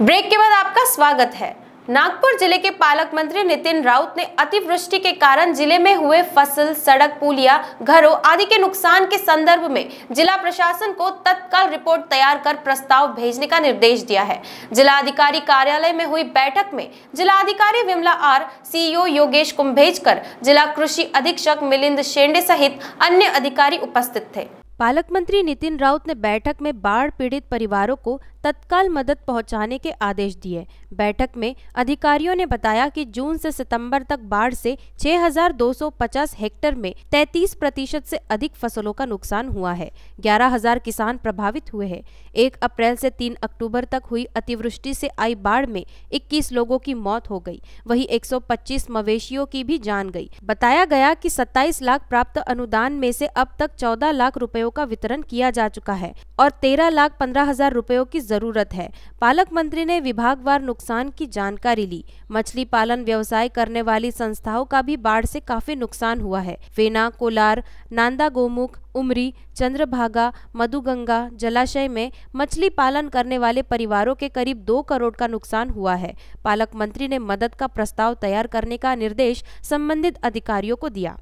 break के बाद आपका स्वागत है नागपुर जिले के पालक मंत्री नितिन राउत ने अतिवृष्टि के कारण जिले में हुए फसल सड़क पुलिया घरों आदि के नुकसान के संदर्भ में जिला प्रशासन को तत्काल रिपोर्ट तैयार कर प्रस्ताव भेजने का निर्देश दिया है जिलाधिकारी कार्यालय में हुई बैठक में जिलाधिकारी विमला आर सीईओ योगेश कुंभेजकर जिला कृषि अधीक्षक मिलिंद शेंडे सहित अन्य अधिकारी उपस्थित थे पालक मंत्री नितिन राउत ने बैठक में बाढ़ पीड़ित परिवारों को तत्काल मदद पहुंचाने के आदेश दिए बैठक में अधिकारियों ने बताया कि जून से सितंबर तक बाढ़ से 6,250 हेक्टेयर में 33 प्रतिशत से अधिक फसलों का नुकसान हुआ है 11,000 किसान प्रभावित हुए हैं 1 अप्रैल से 3 अक्टूबर तक हुई अतिवृष्टि से आई बाढ़ में 21 लोगों की मौत हो गई वही 125 मवेशियों की भी जान गई बताया गया कि 27 लाख प्राप्त अनुदान में से अब तक 14 लाख रूपये रुपयों का वितरण किया जा चुका है और तेरह लाख पंद्रह हजार रुपयों की जरूरत है पालक मंत्री ने विभागवार नुकसान की जानकारी ली मछली पालन व्यवसाय करने वाली संस्थाओं का भी बाढ़ से काफी नुकसान हुआ है फेना कोलार नांदा गोमुख उमरी चंद्रभागा मधुगंगा जलाशय में मछली पालन करने वाले परिवारों के करीब दो करोड़ का नुकसान हुआ है पालक मंत्री ने मदद का प्रस्ताव तैयार करने का निर्देश संबंधित अधिकारियों को दिया